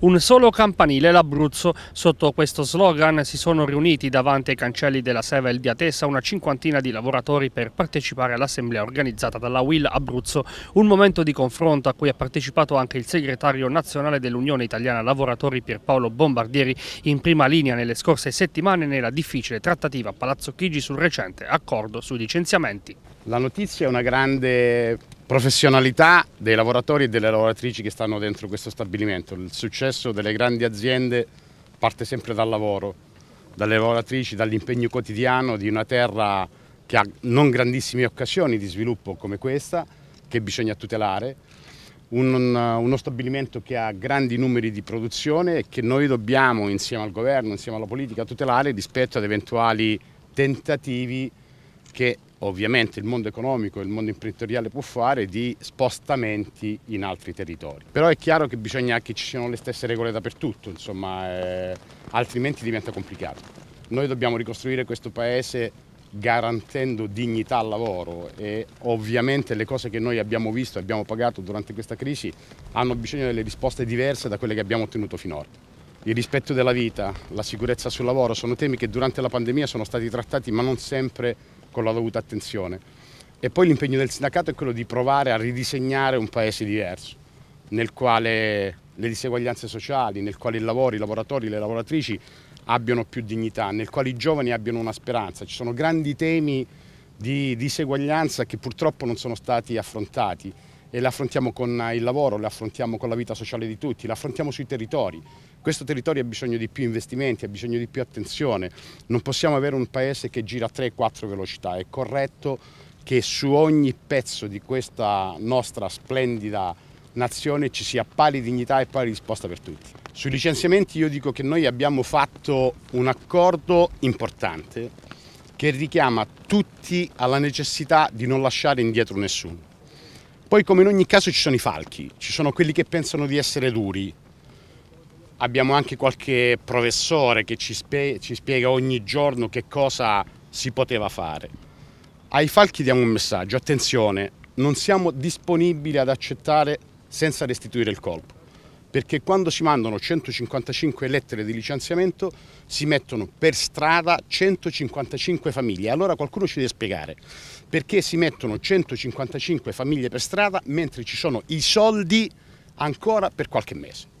Un solo campanile l'Abruzzo. Sotto questo slogan si sono riuniti davanti ai cancelli della Sevel di Atessa una cinquantina di lavoratori per partecipare all'assemblea organizzata dalla Will Abruzzo, un momento di confronto a cui ha partecipato anche il segretario nazionale dell'Unione Italiana Lavoratori Pierpaolo Bombardieri in prima linea nelle scorse settimane nella difficile trattativa a Palazzo Chigi sul recente accordo sui licenziamenti. La notizia è una grande professionalità dei lavoratori e delle lavoratrici che stanno dentro questo stabilimento. Il successo delle grandi aziende parte sempre dal lavoro, dalle lavoratrici, dall'impegno quotidiano di una terra che ha non grandissime occasioni di sviluppo come questa, che bisogna tutelare, un, uno stabilimento che ha grandi numeri di produzione e che noi dobbiamo, insieme al governo, insieme alla politica, tutelare rispetto ad eventuali tentativi che ovviamente il mondo economico e il mondo imprenditoriale può fare di spostamenti in altri territori. Però è chiaro che bisogna che ci siano le stesse regole dappertutto, insomma, eh, altrimenti diventa complicato. Noi dobbiamo ricostruire questo paese garantendo dignità al lavoro e ovviamente le cose che noi abbiamo visto e abbiamo pagato durante questa crisi hanno bisogno delle risposte diverse da quelle che abbiamo ottenuto finora. Il rispetto della vita, la sicurezza sul lavoro sono temi che durante la pandemia sono stati trattati ma non sempre con la dovuta attenzione. E poi l'impegno del sindacato è quello di provare a ridisegnare un paese diverso, nel quale le diseguaglianze sociali, nel quale il lavoro, i lavoratori, le lavoratrici abbiano più dignità, nel quale i giovani abbiano una speranza. Ci sono grandi temi di diseguaglianza che purtroppo non sono stati affrontati e la affrontiamo con eh, il lavoro, la affrontiamo con la vita sociale di tutti, la affrontiamo sui territori. Questo territorio ha bisogno di più investimenti, ha bisogno di più attenzione. Non possiamo avere un paese che gira a 3-4 velocità. È corretto che su ogni pezzo di questa nostra splendida nazione ci sia pari dignità e pari risposta per tutti. Sui licenziamenti io dico che noi abbiamo fatto un accordo importante che richiama tutti alla necessità di non lasciare indietro nessuno. Poi come in ogni caso ci sono i falchi, ci sono quelli che pensano di essere duri. Abbiamo anche qualche professore che ci, spie ci spiega ogni giorno che cosa si poteva fare. Ai falchi diamo un messaggio, attenzione, non siamo disponibili ad accettare senza restituire il colpo perché quando si mandano 155 lettere di licenziamento si mettono per strada 155 famiglie. Allora qualcuno ci deve spiegare perché si mettono 155 famiglie per strada mentre ci sono i soldi ancora per qualche mese.